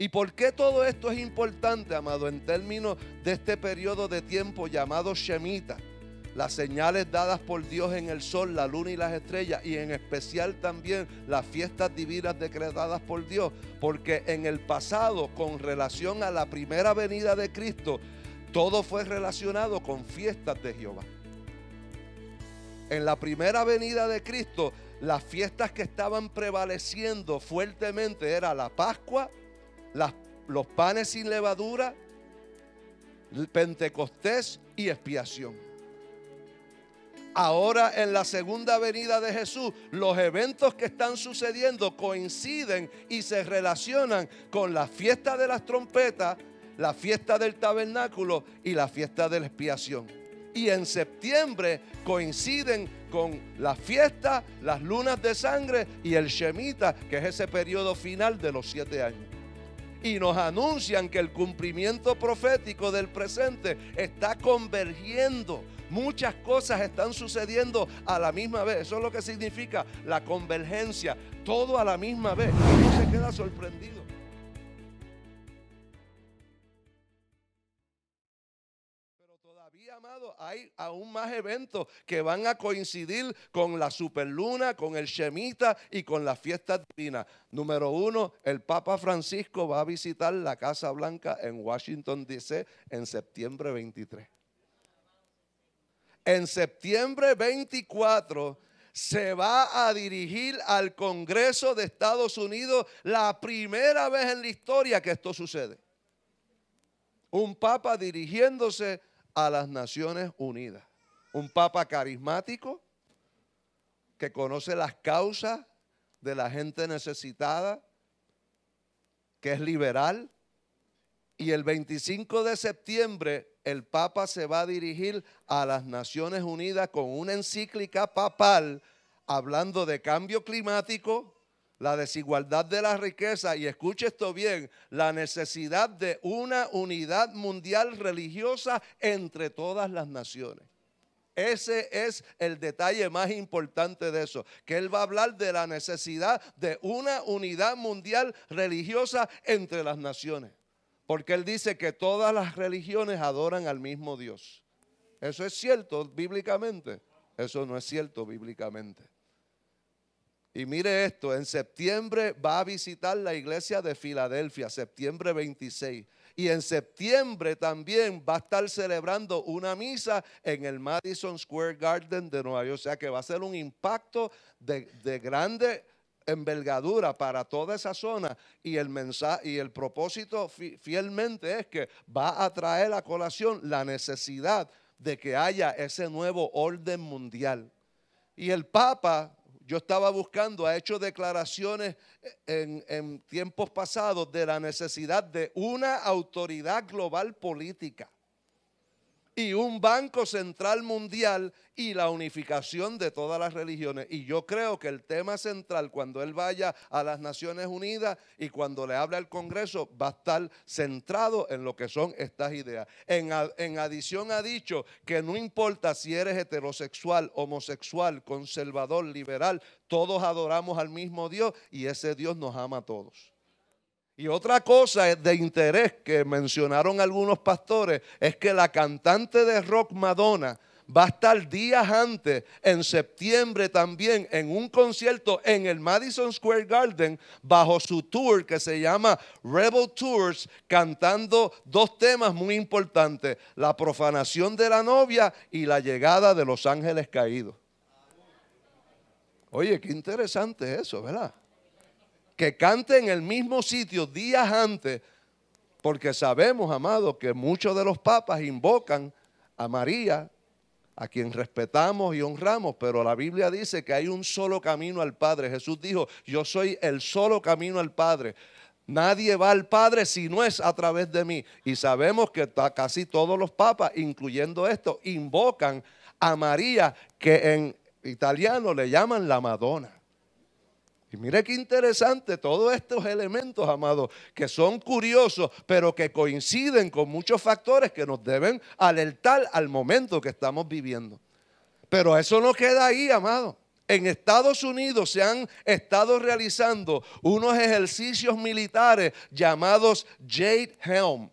¿Y por qué todo esto es importante, amado, en términos de este periodo de tiempo llamado Shemita? Las señales dadas por Dios en el sol, la luna y las estrellas, y en especial también las fiestas divinas decretadas por Dios, porque en el pasado, con relación a la primera venida de Cristo, todo fue relacionado con fiestas de Jehová. En la primera venida de Cristo, las fiestas que estaban prevaleciendo fuertemente era la Pascua, los panes sin levadura, Pentecostés y expiación. Ahora en la segunda venida de Jesús, los eventos que están sucediendo coinciden y se relacionan con la fiesta de las trompetas, la fiesta del tabernáculo y la fiesta de la expiación. Y en septiembre coinciden con la fiesta, las lunas de sangre y el Shemita, que es ese periodo final de los siete años y nos anuncian que el cumplimiento profético del presente está convergiendo. Muchas cosas están sucediendo a la misma vez. Eso es lo que significa la convergencia. Todo a la misma vez. Uno se queda sorprendido. hay aún más eventos que van a coincidir con la superluna, con el Shemita y con la fiestas divina. Número uno, el Papa Francisco va a visitar la Casa Blanca en Washington, D.C. en septiembre 23. En septiembre 24 se va a dirigir al Congreso de Estados Unidos la primera vez en la historia que esto sucede. Un papa dirigiéndose a las Naciones Unidas. Un papa carismático que conoce las causas de la gente necesitada, que es liberal. Y el 25 de septiembre el Papa se va a dirigir a las Naciones Unidas con una encíclica papal hablando de cambio climático, la desigualdad de la riqueza y escuche esto bien, la necesidad de una unidad mundial religiosa entre todas las naciones. Ese es el detalle más importante de eso, que él va a hablar de la necesidad de una unidad mundial religiosa entre las naciones, porque él dice que todas las religiones adoran al mismo Dios. ¿Eso es cierto bíblicamente? Eso no es cierto bíblicamente. Y mire esto, en septiembre va a visitar la iglesia de Filadelfia, septiembre 26. Y en septiembre también va a estar celebrando una misa en el Madison Square Garden de Nueva York. O sea que va a ser un impacto de, grande envergadura para toda esa zona y el mensaje y el propósito fielmente es que va a traer a colación la necesidad de que haya ese nuevo orden mundial. Y el Papa yo estaba buscando, ha hecho declaraciones en, en tiempos pasados de la necesidad de una autoridad global política y un Banco Central Mundial y la unificación de todas las religiones. Y yo creo que el tema central cuando él vaya a las Naciones Unidas y cuando le hable al Congreso va a estar centrado en lo que son estas ideas. En, en adición ha dicho que no importa si eres heterosexual, homosexual, conservador, liberal, todos adoramos al mismo Dios y ese Dios nos ama a todos. Y otra cosa de interés que mencionaron algunos pastores es que la cantante de rock Madonna va a estar días antes, en septiembre también, en un concierto en el Madison Square Garden, bajo su tour que se llama Rebel Tours, cantando dos temas muy importantes, la profanación de la novia y la llegada de los ángeles caídos. Oye, qué interesante eso, ¿verdad? que cante en el mismo sitio días antes, porque sabemos, amados, que muchos de los papas invocan a María, a quien respetamos y honramos, pero la Biblia dice que hay un solo camino al Padre. Jesús dijo, yo soy el solo camino al Padre. Nadie va al Padre si no es a través de mí. Y sabemos que casi todos los papas, incluyendo esto, invocan a María, que en italiano le llaman la Madonna. Y mire qué interesante todos estos elementos, amados, que son curiosos, pero que coinciden con muchos factores que nos deben alertar al momento que estamos viviendo. Pero eso no queda ahí, amado. En Estados Unidos se han estado realizando unos ejercicios militares llamados Jade Helm.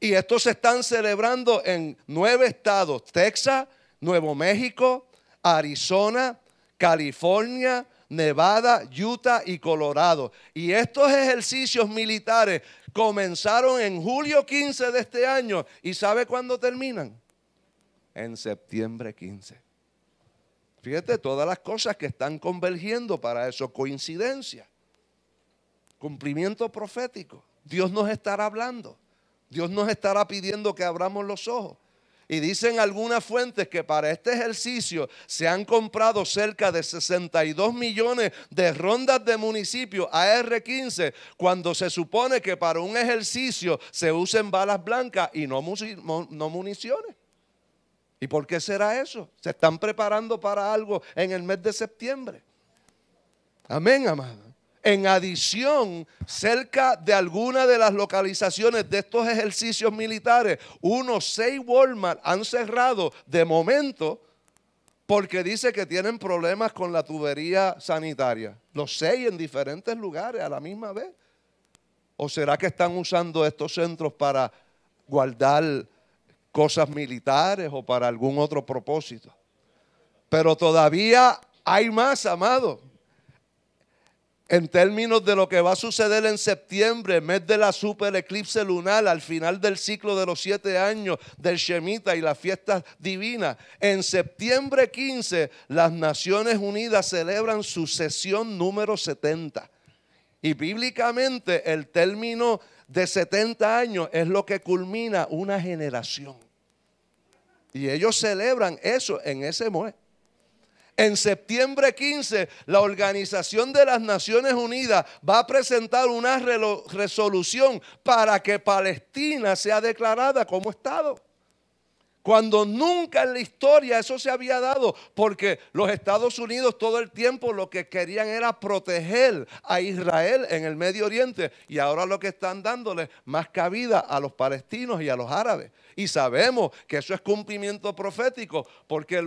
Y estos se están celebrando en nueve estados, Texas, Nuevo México, Arizona, California, Nevada, Utah y Colorado. Y estos ejercicios militares comenzaron en julio 15 de este año. ¿Y sabe cuándo terminan? En septiembre 15. Fíjate todas las cosas que están convergiendo para eso. Coincidencia. Cumplimiento profético. Dios nos estará hablando. Dios nos estará pidiendo que abramos los ojos. Y dicen algunas fuentes que para este ejercicio se han comprado cerca de 62 millones de rondas de municipios AR-15, cuando se supone que para un ejercicio se usen balas blancas y no, no municiones. ¿Y por qué será eso? Se están preparando para algo en el mes de septiembre. Amén, amado. En adición, cerca de alguna de las localizaciones de estos ejercicios militares, unos seis Walmart han cerrado de momento porque dice que tienen problemas con la tubería sanitaria. Los seis en diferentes lugares a la misma vez. ¿O será que están usando estos centros para guardar cosas militares o para algún otro propósito? Pero todavía hay más, amado. En términos de lo que va a suceder en septiembre, mes de la super eclipse lunar, al final del ciclo de los siete años del Shemita y las fiestas divinas, en septiembre 15 las Naciones Unidas celebran su sesión número 70. Y bíblicamente el término de 70 años es lo que culmina una generación. Y ellos celebran eso en ese momento. En septiembre 15, la Organización de las Naciones Unidas va a presentar una resolución para que Palestina sea declarada como Estado cuando nunca en la historia eso se había dado, porque los Estados Unidos todo el tiempo lo que querían era proteger a Israel en el Medio Oriente y ahora lo que están dándole más cabida a los palestinos y a los árabes. Y sabemos que eso es cumplimiento profético, porque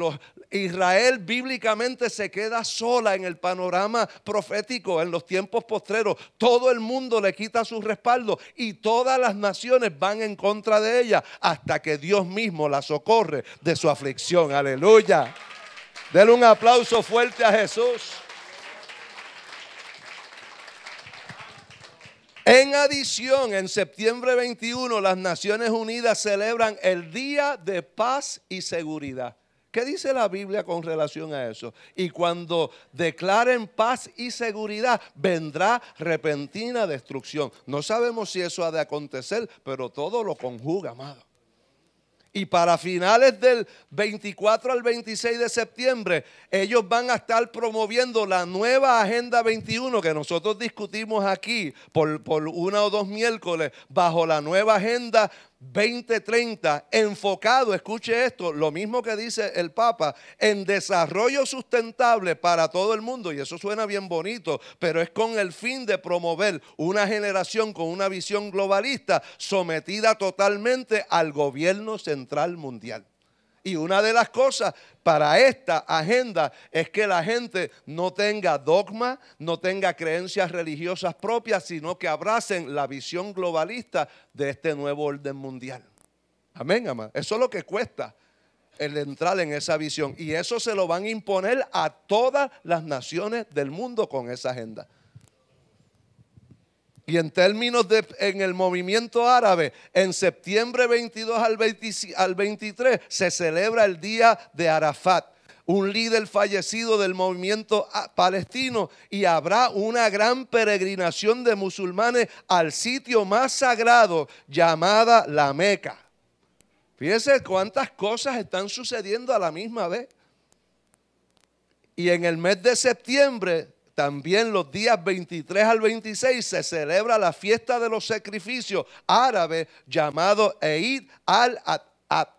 Israel bíblicamente se queda sola en el panorama profético en los tiempos postreros. Todo el mundo le quita su respaldo y todas las naciones van en contra de ella hasta que Dios mismo la socorre de su aflicción. Aleluya. Denle un aplauso fuerte a Jesús. En adición, en septiembre 21 las Naciones Unidas celebran el Día de Paz y Seguridad. ¿Qué dice la Biblia con relación a eso? Y cuando declaren paz y seguridad, vendrá repentina destrucción. No sabemos si eso ha de acontecer, pero todo lo conjuga, amado. Y para finales del 24 al 26 de septiembre, ellos van a estar promoviendo la nueva Agenda 21 que nosotros discutimos aquí por, por una o dos miércoles bajo la nueva Agenda 2030 enfocado, escuche esto, lo mismo que dice el Papa, en desarrollo sustentable para todo el mundo, y eso suena bien bonito, pero es con el fin de promover una generación con una visión globalista sometida totalmente al gobierno central mundial. Y una de las cosas para esta agenda es que la gente no tenga dogma, no tenga creencias religiosas propias, sino que abracen la visión globalista de este nuevo orden mundial. Amén, amén. Eso es lo que cuesta el entrar en esa visión. Y eso se lo van a imponer a todas las naciones del mundo con esa agenda. Y en términos de en el movimiento árabe, en septiembre 22 al, 23 se celebra el día de Arafat, un líder fallecido del movimiento palestino, y habrá una gran peregrinación de musulmanes al sitio más sagrado llamada la Meca. Fíjense cuántas cosas están sucediendo a la misma vez. Y en el mes de septiembre también los días 23 al 26 se celebra la fiesta de los sacrificios árabes llamado Eid al at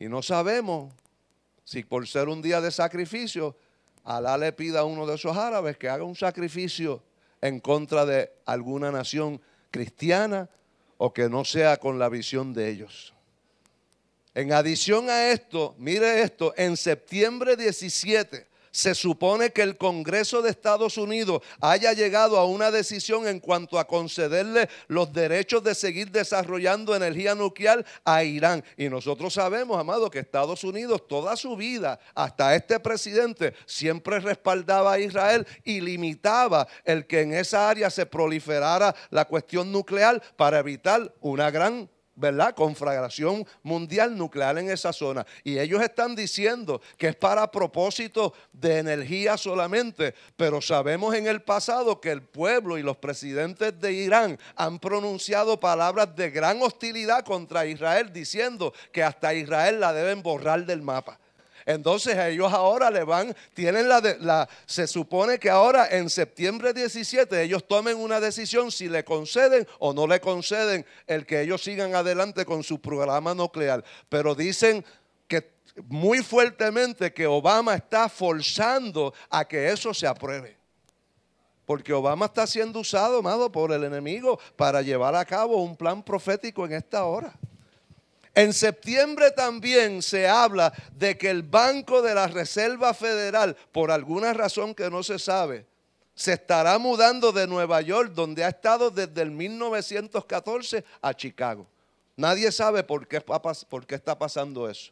Y no sabemos si por ser un día de sacrificio, Alá le pida a uno de esos árabes que haga un sacrificio en contra de alguna nación cristiana o que no sea con la visión de ellos. En adición a esto, mire esto, en septiembre 17 se supone que el Congreso de Estados Unidos haya llegado a una decisión en cuanto a concederle los derechos de seguir desarrollando energía nuclear a Irán. Y nosotros sabemos, amado, que Estados Unidos toda su vida, hasta este presidente, siempre respaldaba a Israel y limitaba el que en esa área se proliferara la cuestión nuclear para evitar una gran ¿verdad? Conflagración mundial nuclear en esa zona. Y ellos están diciendo que es para propósito de energía solamente, pero sabemos en el pasado que el pueblo y los presidentes de Irán han pronunciado palabras de gran hostilidad contra Israel, diciendo que hasta Israel la deben borrar del mapa. Entonces ellos ahora le van, tienen la, de, la, se supone que ahora en septiembre 17 ellos tomen una decisión si le conceden o no le conceden el que ellos sigan adelante con su programa nuclear. Pero dicen que muy fuertemente que Obama está forzando a que eso se apruebe. Porque Obama está siendo usado, amado, por el enemigo para llevar a cabo un plan profético en esta hora. En septiembre también se habla de que el Banco de la Reserva Federal, por alguna razón que no se sabe, se estará mudando de Nueva York, donde ha estado desde el 1914, a Chicago. Nadie sabe por qué, qué está pasando eso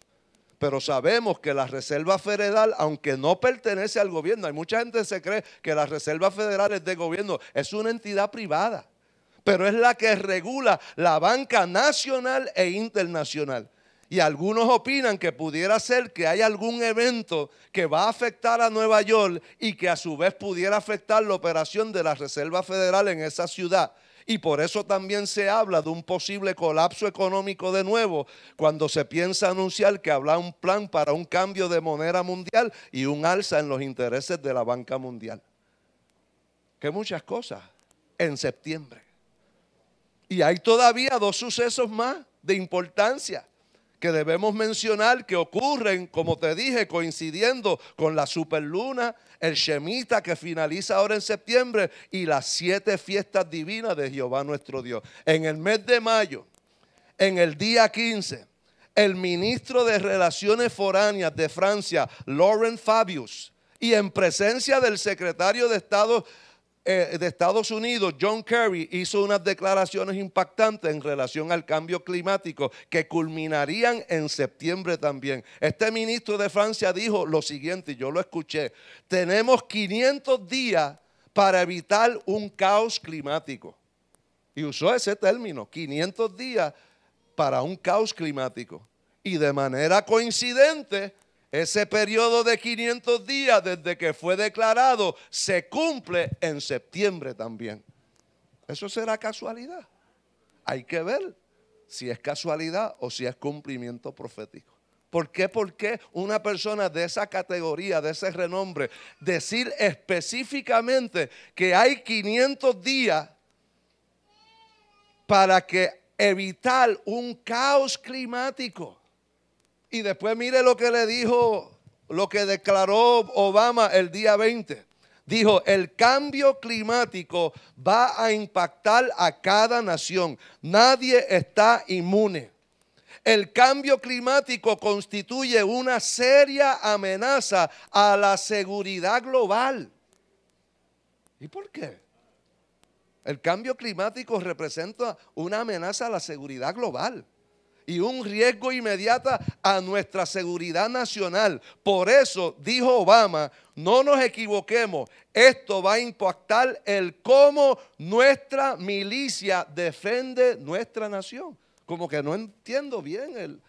pero sabemos que la Reserva Federal, aunque no pertenece al gobierno, hay mucha gente que se cree que la Reserva Federal es de gobierno, es una entidad privada pero es la que regula la banca nacional e internacional. Y algunos opinan que pudiera ser que hay algún evento que va a afectar a Nueva York y que a su vez pudiera afectar la operación de la Reserva Federal en esa ciudad. Y por eso también se habla de un posible colapso económico de nuevo cuando se piensa anunciar que habrá un plan para un cambio de moneda mundial y un alza en los intereses de la banca mundial. Que muchas cosas en septiembre. Y hay todavía dos sucesos más de importancia que debemos mencionar que ocurren, como te dije, coincidiendo con la superluna, el Shemita que finaliza ahora en septiembre y las siete fiestas divinas de Jehová nuestro Dios. En el mes de mayo, en el día 15, el ministro de Relaciones Foráneas de Francia, Laurent Fabius, y en presencia del secretario de Estado eh, de Estados Unidos, John Kerry, hizo unas declaraciones impactantes en relación al cambio climático que culminarían en septiembre también. Este ministro de Francia dijo lo siguiente, yo lo escuché, tenemos 500 días para evitar un caos climático. Y usó ese término, 500 días para un caos climático. Y de manera coincidente, ese periodo de 500 días desde que fue declarado se cumple en septiembre también. ¿Eso será casualidad? Hay que ver si es casualidad o si es cumplimiento profético. ¿Por qué? Porque una persona de esa categoría, de ese renombre, decir específicamente que hay 500 días para que evitar un caos climático. Y después mire lo que le dijo, lo que declaró Obama el día 20. Dijo, el cambio climático va a impactar a cada nación. Nadie está inmune. El cambio climático constituye una seria amenaza a la seguridad global. ¿Y por qué? El cambio climático representa una amenaza a la seguridad global y un riesgo inmediato a nuestra seguridad nacional. Por eso dijo Obama, no nos equivoquemos, esto va a impactar el cómo nuestra milicia defiende nuestra nación. Como que no entiendo bien el,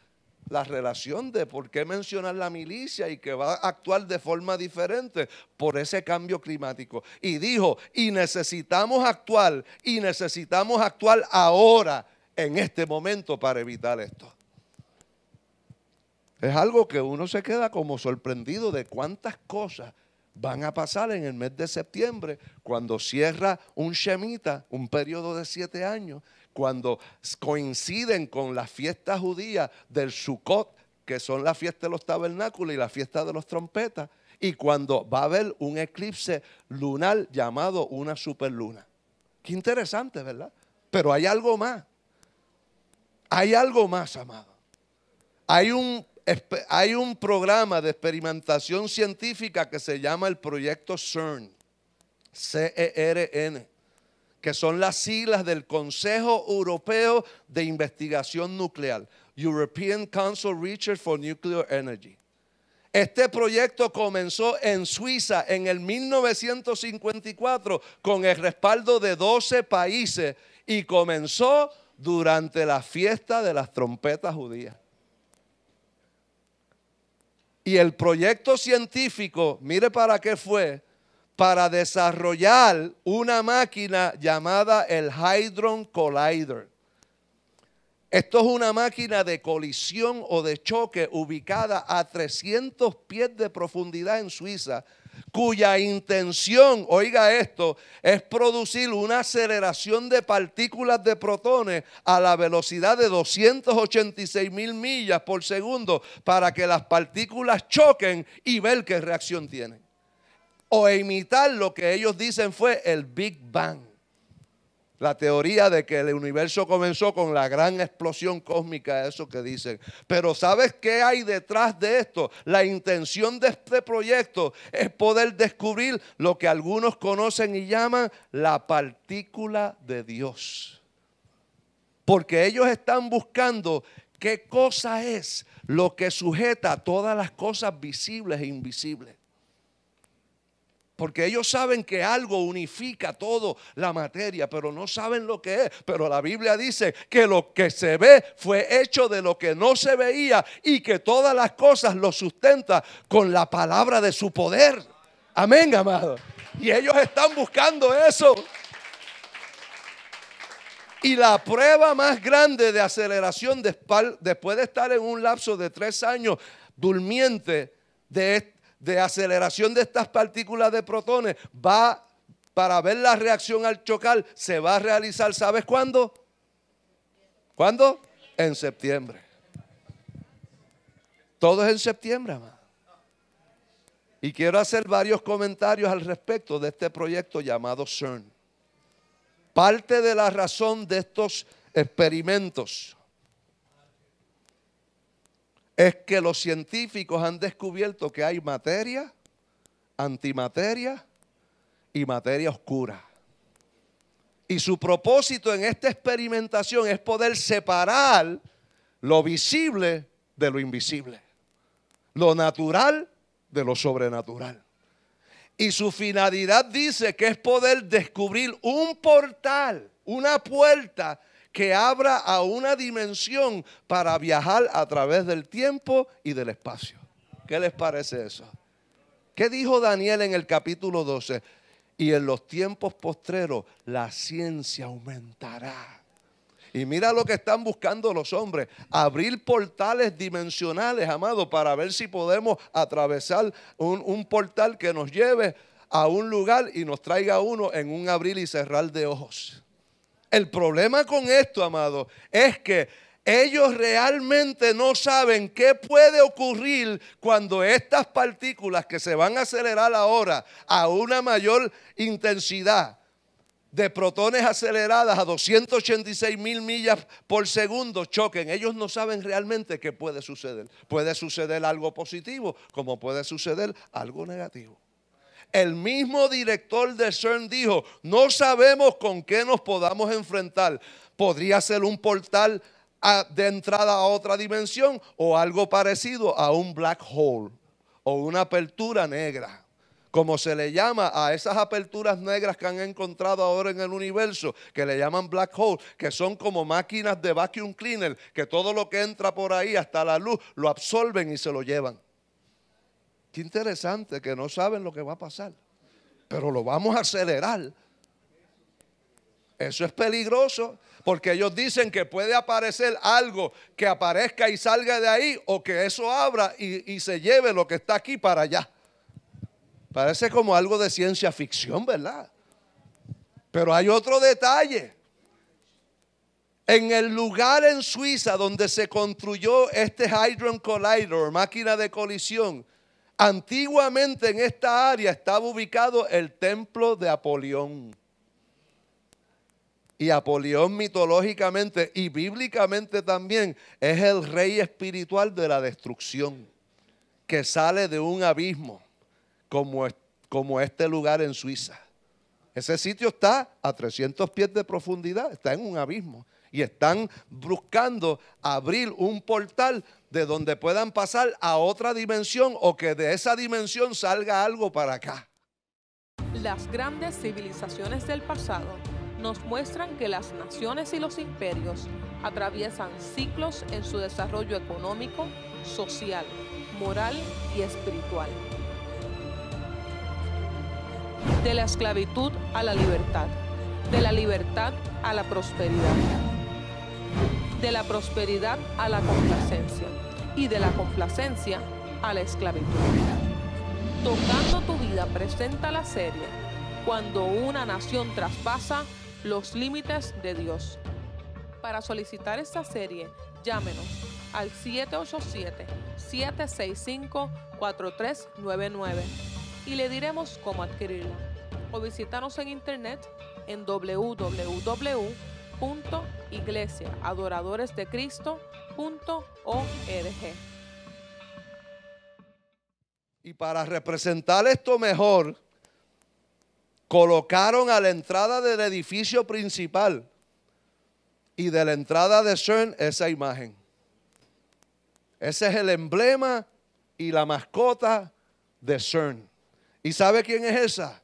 la relación de por qué mencionar la milicia y que va a actuar de forma diferente por ese cambio climático. Y dijo, y necesitamos actuar, y necesitamos actuar ahora en este momento para evitar esto. Es algo que uno se queda como sorprendido de cuántas cosas van a pasar en el mes de septiembre cuando cierra un Shemita, un periodo de siete años, cuando coinciden con las fiestas judías del Sukkot, que son la fiesta de los tabernáculos y la fiesta de los trompetas, y cuando va a haber un eclipse lunar llamado una superluna. Qué interesante, ¿verdad? Pero hay algo más. Hay algo más, amado. Hay un, hay un programa de experimentación científica que se llama el proyecto CERN, C-E-R-N, que son las siglas del Consejo Europeo de Investigación Nuclear, European Council Research for Nuclear Energy. Este proyecto comenzó en Suiza en el 1954 con el respaldo de 12 países y comenzó durante la fiesta de las trompetas judías. Y el proyecto científico, mire para qué fue, para desarrollar una máquina llamada el Hydron Collider. Esto es una máquina de colisión o de choque ubicada a 300 pies de profundidad en Suiza, cuya intención, oiga esto, es producir una aceleración de partículas de protones a la velocidad de 286 mil millas por segundo para que las partículas choquen y ver qué reacción tienen. O imitar lo que ellos dicen fue el Big Bang la teoría de que el universo comenzó con la gran explosión cósmica, eso que dicen. Pero ¿sabes qué hay detrás de esto? La intención de este proyecto es poder descubrir lo que algunos conocen y llaman la partícula de Dios. Porque ellos están buscando qué cosa es lo que sujeta a todas las cosas visibles e invisibles. Porque ellos saben que algo unifica todo la materia, pero no saben lo que es. Pero la Biblia dice que lo que se ve fue hecho de lo que no se veía y que todas las cosas lo sustenta con la palabra de su poder. Amén, amado. Y ellos están buscando eso. Y la prueba más grande de aceleración después de estar en un lapso de tres años durmiente de este de aceleración de estas partículas de protones va para ver la reacción al chocar, se va a realizar, ¿sabes cuándo? ¿Cuándo? En septiembre. Todo es en septiembre, amado. Y quiero hacer varios comentarios al respecto de este proyecto llamado CERN. Parte de la razón de estos experimentos es que los científicos han descubierto que hay materia, antimateria y materia oscura. Y su propósito en esta experimentación es poder separar lo visible de lo invisible, lo natural de lo sobrenatural. Y su finalidad dice que es poder descubrir un portal, una puerta que abra a una dimensión para viajar a través del tiempo y del espacio. ¿Qué les parece eso? ¿Qué dijo Daniel en el capítulo 12? Y en los tiempos postreros la ciencia aumentará. Y mira lo que están buscando los hombres, abrir portales dimensionales, amado, para ver si podemos atravesar un, un portal que nos lleve a un lugar y nos traiga uno en un abrir y cerrar de ojos. El problema con esto, amado, es que ellos realmente no saben qué puede ocurrir cuando estas partículas que se van a acelerar ahora a una mayor intensidad de protones aceleradas a 286 mil millas por segundo choquen. Ellos no saben realmente qué puede suceder. Puede suceder algo positivo como puede suceder algo negativo el mismo director de CERN dijo, no sabemos con qué nos podamos enfrentar. Podría ser un portal de entrada a otra dimensión o algo parecido a un black hole o una apertura negra como se le llama a esas aperturas negras que han encontrado ahora en el universo, que le llaman black hole, que son como máquinas de vacuum cleaner, que todo lo que entra por ahí hasta la luz lo absorben y se lo llevan. Qué interesante que no saben lo que va a pasar, pero lo vamos a acelerar. Eso es peligroso porque ellos dicen que puede aparecer algo que aparezca y salga de ahí o que eso abra y, se lleve lo que está aquí para allá. Parece como algo de ciencia ficción, ¿verdad? Pero hay otro detalle. En el lugar en Suiza donde se construyó este Hydro Collider, máquina de colisión, Antiguamente en esta área estaba ubicado el templo de Apolión. Y Apolión mitológicamente y bíblicamente también es el rey espiritual de la destrucción, que sale de un abismo como, como este lugar en Suiza. Ese sitio está a 300 pies de profundidad, está en un abismo. Y están buscando abrir un portal de donde puedan pasar a otra dimensión o que de esa dimensión salga algo para acá. Las grandes civilizaciones del pasado nos muestran que las naciones y los imperios atraviesan ciclos en su desarrollo económico, social, moral y espiritual. De la esclavitud a la libertad, de la libertad a la prosperidad de la prosperidad a la complacencia y de la complacencia a la esclavitud. Tocando tu vida, presenta la serie cuando una nación traspasa los límites de Dios. Para solicitar esta serie, llámenos al 787-765-4399 y le diremos cómo adquirirla. O visítanos en internet en www punto iglesia adoradores de Cristo punto Y para representar esto mejor, colocaron a la entrada del edificio principal y de la entrada de CERN esa imagen. Ese es el emblema y la mascota de CERN. ¿Y sabe quién es esa?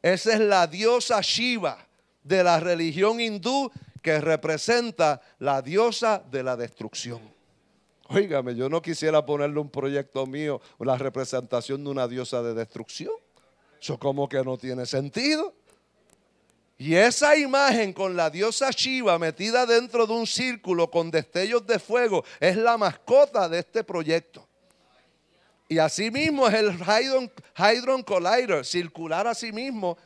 Esa es la diosa Shiva de la religión hindú que representa la diosa de la destrucción. Óigame, yo no quisiera ponerle un proyecto mío la representación de una diosa de destrucción. Eso como que no tiene sentido. Y esa imagen con la diosa Shiva metida dentro de un círculo con destellos de fuego es la mascota de este proyecto. Y mismo es el Hydron, Collider, circular a sí mismo.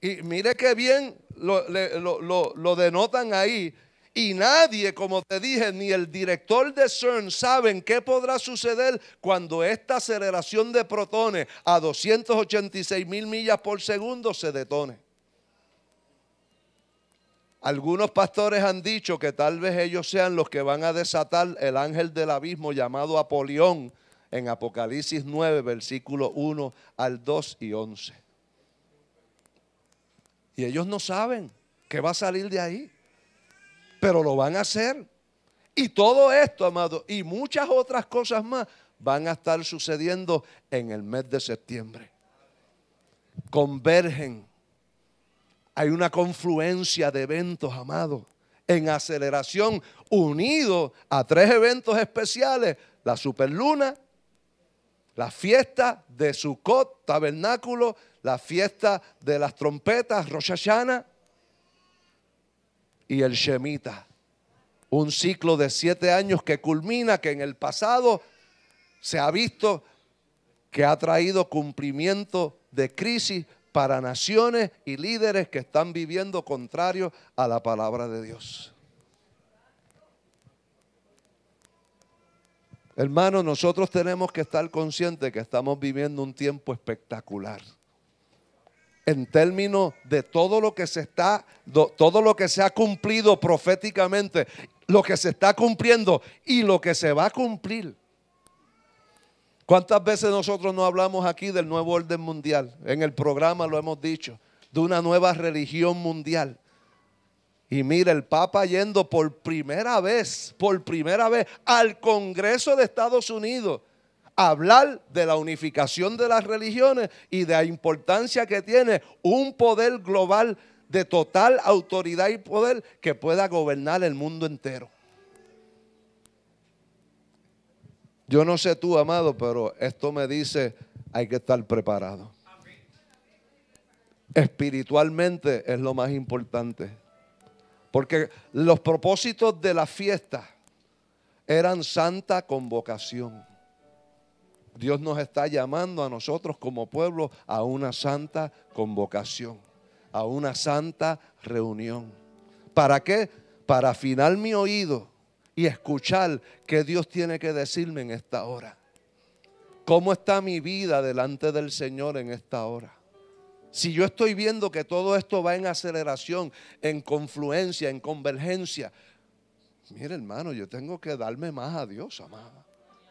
Y mire qué bien lo, denotan ahí. Y nadie, como te dije, ni el director de CERN saben qué podrá suceder cuando esta aceleración de protones a 286 mil millas por segundo se detone. Algunos pastores han dicho que tal vez ellos sean los que van a desatar el ángel del abismo llamado Apolión en Apocalipsis 9, versículo 1 al 2 y 11. Y ellos no saben qué va a salir de ahí. Pero lo van a hacer. Y todo esto, amado, y muchas otras cosas más van a estar sucediendo en el mes de septiembre. Convergen. Hay una confluencia de eventos, amado, en aceleración, unido a tres eventos especiales, la superluna, la fiesta de Sukkot, tabernáculo, la fiesta de las trompetas, Rosh y el Shemita. Un ciclo de siete años que culmina, que en el pasado se ha visto que ha traído cumplimiento de crisis para naciones y líderes que están viviendo contrario a la palabra de Dios. Hermano, nosotros tenemos que estar conscientes que estamos viviendo un tiempo espectacular. En términos de todo lo que se está, todo lo que se ha cumplido proféticamente, lo que se está cumpliendo y lo que se va a cumplir. ¿Cuántas veces nosotros no hablamos aquí del nuevo orden mundial? En el programa lo hemos dicho, de una nueva religión mundial. Y mira, el Papa yendo por primera vez, por primera vez al Congreso de Estados Unidos a hablar de la unificación de las religiones y de la importancia que tiene un poder global de total autoridad y poder que pueda gobernar el mundo entero. Yo no sé tú, amado, pero esto me dice, hay que estar preparado. Espiritualmente es lo más importante. Porque los propósitos de la fiesta eran santa convocación. Dios nos está llamando a nosotros como pueblo a una santa convocación, a una santa reunión. ¿Para qué? Para afinar mi oído y escuchar qué Dios tiene que decirme en esta hora. ¿Cómo está mi vida delante del Señor en esta hora? Si yo estoy viendo que todo esto va en aceleración, en confluencia, en convergencia, mire hermano, yo tengo que darme más a Dios, amada.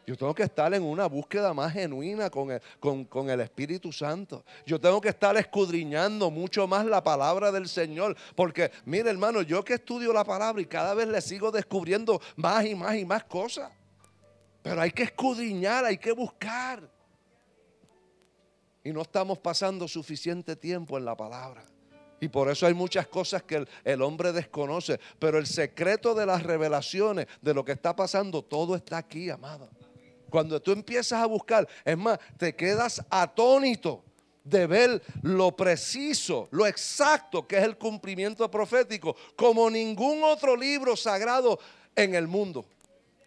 Yo tengo que estar en una búsqueda más genuina con con el, Espíritu Santo. Yo tengo que estar escudriñando mucho más la palabra del Señor. Porque, mire hermano, yo que estudio la palabra y cada vez le sigo descubriendo más y más y más cosas. Pero hay que escudriñar, hay que buscar. Y no estamos pasando suficiente tiempo en la palabra. Y por eso hay muchas cosas que el, hombre desconoce. Pero el secreto de las revelaciones, de lo que está pasando, todo está aquí, amado. Cuando tú empiezas a buscar, es más, te quedas atónito de ver lo preciso, lo exacto que es el cumplimiento profético, como ningún otro libro sagrado en el mundo.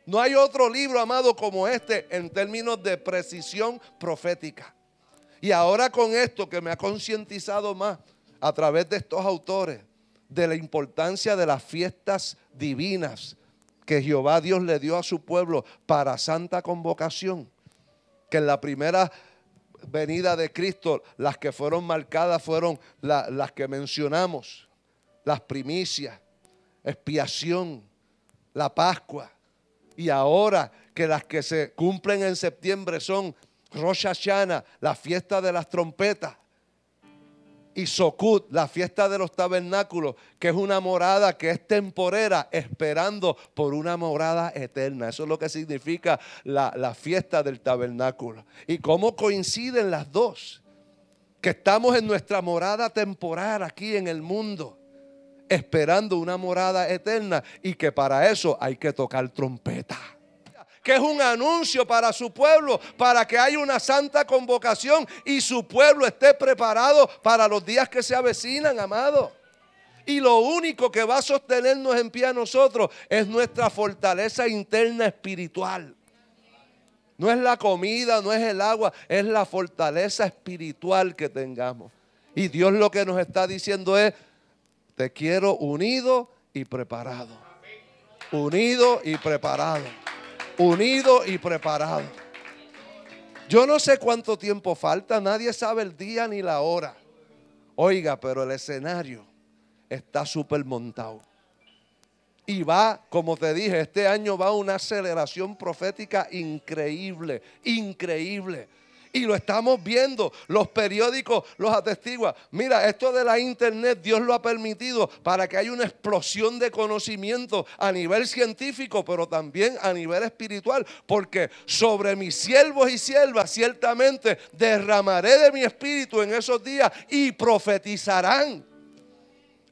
No hay otro libro, amado, como este en términos de precisión profética. Y ahora con esto que me ha concientizado más a través de estos autores de la importancia de las fiestas divinas que Jehová Dios le dio a su pueblo para santa convocación, que en la primera venida de Cristo las que fueron marcadas fueron las que mencionamos, las primicias, expiación, la Pascua, y ahora que las que se cumplen en septiembre son Rosh Hashanah, la fiesta de las trompetas. Y Sokut, la fiesta de los tabernáculos, que es una morada que es temporera, esperando por una morada eterna. Eso es lo que significa la, la fiesta del tabernáculo. Y cómo coinciden las dos. Que estamos en nuestra morada temporal aquí en el mundo, esperando una morada eterna y que para eso hay que tocar trompeta que es un anuncio para su pueblo, para que haya una santa convocación y su pueblo esté preparado para los días que se avecinan, amado. Y lo único que va a sostenernos en pie a nosotros es nuestra fortaleza interna espiritual. No es la comida, no es el agua, es la fortaleza espiritual que tengamos. Y Dios lo que nos está diciendo es, te quiero unido y preparado. Unido y preparado unido y preparado. Yo no sé cuánto tiempo falta, nadie sabe el día ni la hora. Oiga, pero el escenario está súper montado. Y va, como te dije, este año va una aceleración profética increíble, increíble. Y lo estamos viendo. Los periódicos los atestiguan. Mira, esto de la internet Dios lo ha permitido para que haya una explosión de conocimiento a nivel científico, pero también a nivel espiritual. Porque sobre mis siervos y siervas ciertamente derramaré de mi espíritu en esos días y profetizarán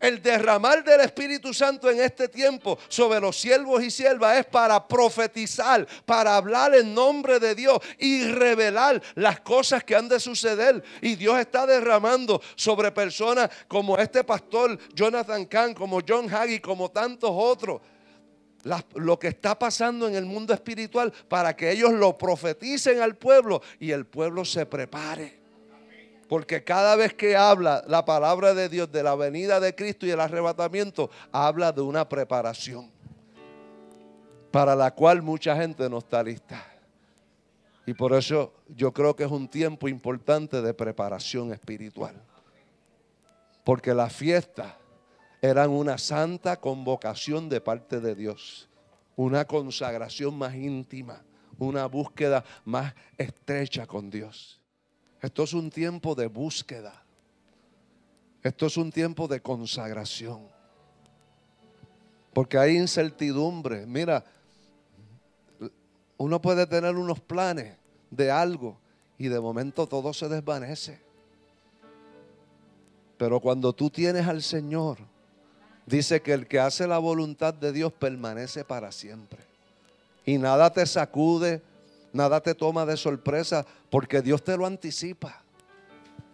el derramar del Espíritu Santo en este tiempo sobre los siervos y siervas es para profetizar, para hablar en nombre de Dios y revelar las cosas que han de suceder. Y Dios está derramando sobre personas como este pastor Jonathan Kahn, como John Hagee, como tantos otros. lo que está pasando en el mundo espiritual para que ellos lo profeticen al pueblo y el pueblo se prepare. Porque cada vez que habla la palabra de Dios de la venida de Cristo y el arrebatamiento, habla de una preparación para la cual mucha gente no está lista. Y por eso yo creo que es un tiempo importante de preparación espiritual. Porque las fiestas eran una santa convocación de parte de Dios, una consagración más íntima, una búsqueda más estrecha con Dios. Esto es un tiempo de búsqueda. Esto es un tiempo de consagración. Porque hay incertidumbre. Mira, uno puede tener unos planes de algo y de momento todo se desvanece. Pero cuando tú tienes al Señor, dice que el que hace la voluntad de Dios permanece para siempre. Y nada te sacude, nada te toma de sorpresa porque Dios te lo anticipa.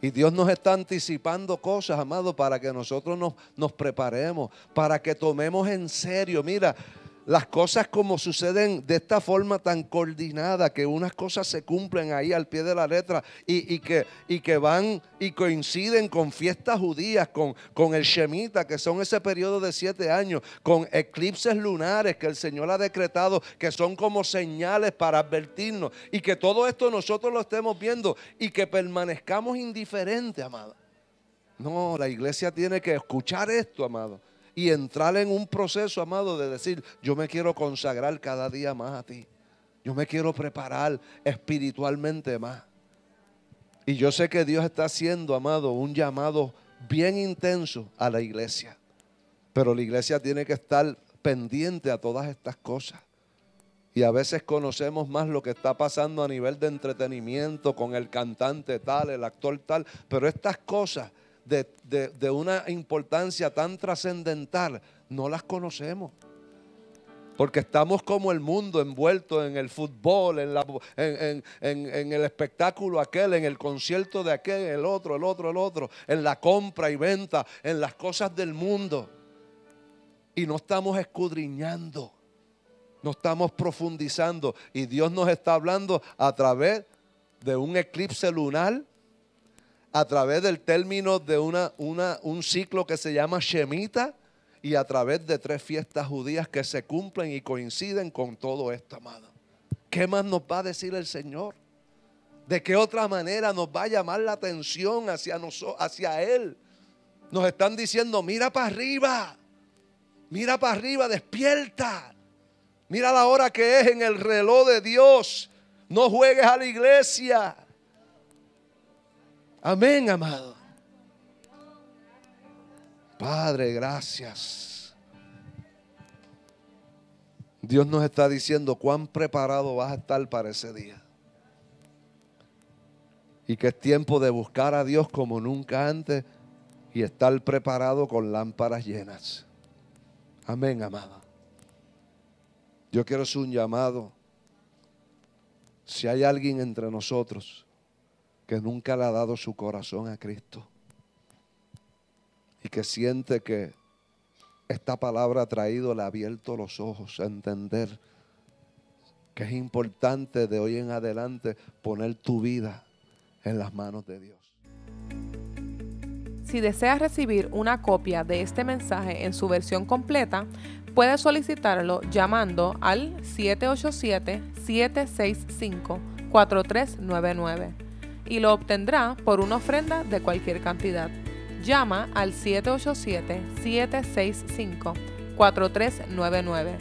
Y Dios nos está anticipando cosas, amado, para que nosotros nos, nos preparemos, para que tomemos en serio. Mira, las cosas como suceden de esta forma tan coordinada, que unas cosas se cumplen ahí al pie de la letra y, que, van y coinciden con fiestas judías, con, el Shemita, que son ese periodo de siete años, con eclipses lunares que el Señor ha decretado, que son como señales para advertirnos, y que todo esto nosotros lo estemos viendo y que permanezcamos indiferentes, amado. No, la iglesia tiene que escuchar esto, amado y entrar en un proceso, amado, de decir, yo me quiero consagrar cada día más a ti. Yo me quiero preparar espiritualmente más. Y yo sé que Dios está haciendo, amado, un llamado bien intenso a la iglesia. Pero la iglesia tiene que estar pendiente a todas estas cosas. Y a veces conocemos más lo que está pasando a nivel de entretenimiento con el cantante tal, el actor tal, pero estas cosas de, una importancia tan trascendental, no las conocemos. Porque estamos como el mundo envuelto en el fútbol, en, en, en, el espectáculo aquel, en el concierto de aquel, el otro, el otro, el otro, en la compra y venta, en las cosas del mundo. Y no estamos escudriñando, no estamos profundizando. Y Dios nos está hablando a través de un eclipse lunar a través del término de una, un ciclo que se llama Shemita y a través de tres fiestas judías que se cumplen y coinciden con todo esto, amado. ¿Qué más nos va a decir el Señor? ¿De qué otra manera nos va a llamar la atención hacia, nosotros, hacia Él? Nos están diciendo, mira para arriba, mira para arriba, despierta. Mira la hora que es en el reloj de Dios. No juegues a la iglesia. Amén, amado. Padre, gracias. Dios nos está diciendo cuán preparado vas a estar para ese día. Y que es tiempo de buscar a Dios como nunca antes y estar preparado con lámparas llenas. Amén, amado. Yo quiero hacer un llamado. Si hay alguien entre nosotros que nunca le ha dado su corazón a Cristo y que siente que esta palabra ha traído, le ha abierto los ojos a entender que es importante de hoy en adelante poner tu vida en las manos de Dios. Si deseas recibir una copia de este mensaje en su versión completa, puedes solicitarlo llamando al 787-765-4399 y lo obtendrá por una ofrenda de cualquier cantidad. Llama al 787-765-4399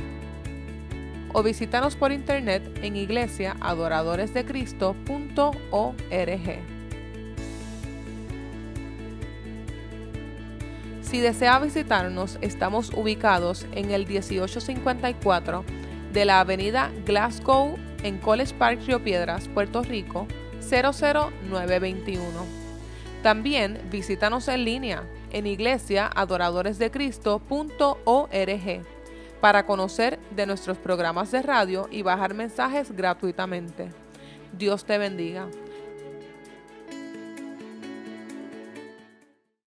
o visítanos por internet en iglesiaadoradoresdecristo.org. Si desea visitarnos, estamos ubicados en el 1854 de la avenida Glasgow en College Park, Río Piedras, Puerto Rico, 00921. También visítanos en línea en iglesiaadoradoresdecristo.org para conocer de nuestros programas de radio y bajar mensajes gratuitamente. Dios te bendiga.